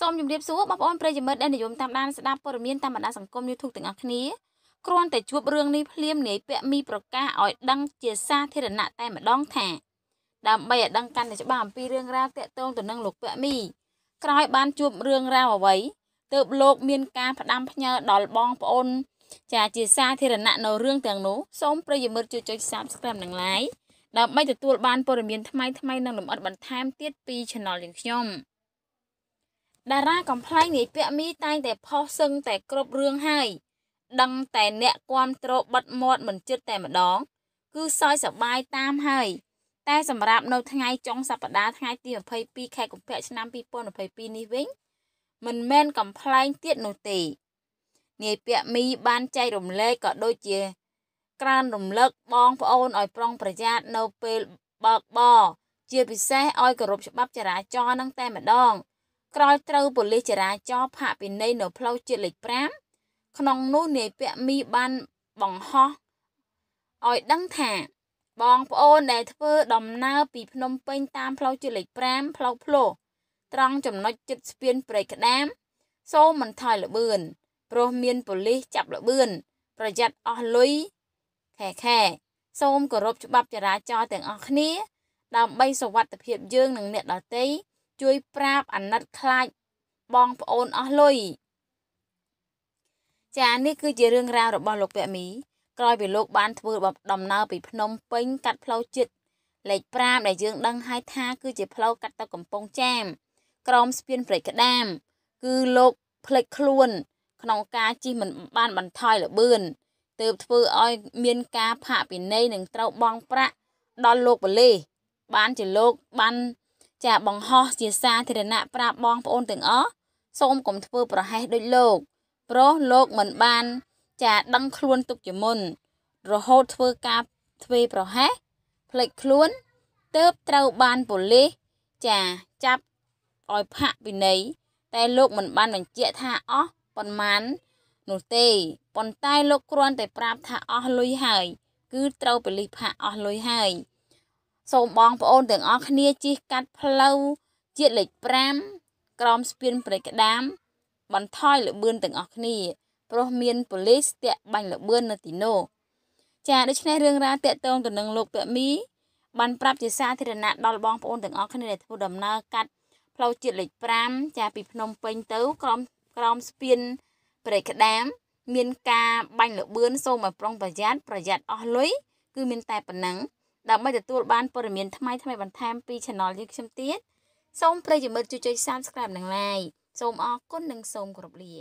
សូមជម្រាបសួរបងប្អូនប្រិយមិត្តដែលនិយមតាមដានស្ដាប់ព័ត៌មានតាមបណ្ដាសង្គម YouTube ទាំងអស់គ្នាគ្រាន់តែជួបរឿងនេះភ្លាមនាយពាក់មីប្រកាសឲ្យដឹងជាសាធារណៈតែម្ដងថាដើម្បីឲ្យដឹងកាន់តែច្បាស់អំពីរឿងរ៉ាវតាក់ទងទៅនឹងលោកពាក់មី ក្រោយបានជួបរឿងរ៉ាវអ្វីទើបលោក មានការផ្ដាំផ្ញើដល់បងប្អូនចាជាសាធារណៈនៅរឿងទាំងនោះសូមប្រិយមិត្តជួយចុច Subscribe និង Like ដើម្បីទទួល បានព័ត៌មានថ្មីៗនិងលម្អិតបន្ថែមទៀតពី Channel យើងខ្ញុំ។តារាកំ pl ែងនាយពាក់មីតែងតែផុសសឹងតែគ្រប់រឿងហើយដឹងតែអ្នកគាំទ្របិទមាត់មិនជិតតែម្ដង គឺសើចសប្បាយតាមហើយតែសម្រាប់នៅថ្ងៃចុងសប្ដាហ៍ថ្ងៃទី22ខែកុម្ភៈឆ្នាំ2022នេះវិញមិនមែនកំ pl ែងទៀតនោះទេនាយពាក់មីបានចែករំលែកក៏ដូចជា ក្រានរំលឹកបងប្អូនឲ្យប្រុងប្រយ័ត្ននៅពេលបើកបរជាពិសេសឲ្យគោរពច្បាប់ចរាចរណ៍នឹងតែម្ដងក្រោយត្រូវប៉ូលីសចរាចរណ៍ផាកពិន័យនៅផ្លូវជាតិលេខ5ក្នុងនោះនាយពាក់មីបានបង្ហោះឲ្យដឹងថា បងប្អូនដែលធ្វើដំណើរពីភ្នំពេញតាមផ្លូវជាតិលេខ5ផ្លូវផ្លោះត្រង់ចំណុចចិត្តស្ពានព្រៃក្តាម សូមមិនថយល្បឿនព្រោះមានប៉ូលីសចាប់ល្បឿនប្រយ័ត្នអស់លុយខែខែសូមគោរពច្បាប់ចរាចរណ៍ទាំងអស់គ្នា ដើម្បីសុវត្ថិភាពយើងនិងអ្នកដទៃជួយប្រាប់អាណិតខ្លាចបងប្អូនអស់លុយចានេះគឺជារឿងរ៉ាវរបស់លោកពាក់មី ក្រោយពីលោកបានធ្វើដំណើរពីភ្នំពេញកាត់ផ្លូវចិត្តលេខ5ដែលយើងដឹងហើយថា គឺជា ផ្លូវកាត់ទៅកំពង់ចាមក្រមស្ពានព្រៃក្តាម គឺលោកផ្លេចខ្លួន ក្នុងការជិះមិនបានបន្ថយល្បឿនទើបធ្វើឲ្យមានការផាកពិន័យនិងត្រូវបង់ប្រាក់ដល់លោកបលេសបានជាលោកបានចាបង្ហោះជាសាធារណៈប្រាប់បងប្អូនទាំងអស់សូមកុំធ្វើប្រហែសដូចលោកព្រោះលោកមិនបាន ចាដឹងខ្លួនទុកជាមុនរហូតធ្វើការធ្វេប្រហែសភ្លេចខ្លួនទៅបត្រូវបានប៉ូលីសចាចាប់ឲ្យផាកវិន័យតែលោកមិនបានបញ្ជាក់ថាអស់ប៉ុន្មាន នោះទេប៉ុន្តែលោកគ្រាន់តែប្រាប់ថាអស់លុយហើយ គឺត្រូវប៉ូលីសផាកអស់លុយហើយសូមបងប្អូនទាំងអស់គ្នាជិះកាត់ផ្លូវជាតិលេខ5ក្រមស្ពានព្រៃក្តាម បន្ថយលបឿនទាំងអស់គ្នាព្រោះមានប៉ូលីសស្ទាក់បាញ់លបឿននៅទីនោះចាដូច្នេះរឿងរ៉ាវតាក់ទងទៅនឹងលោកពាក់មីបានប្រាប់ជាសាធារណៈដល់បងប្អូនទាំងអស់គ្នាដែលធ្វើដំណើរកាត់ផ្លូវជាតិលេខ5ចាពីភ្នំពេញទៅក្រមក្រមស្ពានព្រៃក្តាម មានការបាញ់លបឿនសូមឲ្យប្រុងប្រយ័ត្នប្រយ័ត្នអស់លុយគឺមានតែប៉ុណ្ណឹងដើម្បីទទួលបានព័ត៌មានថ្មីៗបន្ថែមពី Channel យើងខ្ញុំទៀតសូមប្រិយមិត្តជួយចុច Subscribe និង Like សូមអរគុណនិងសូមគោរពលា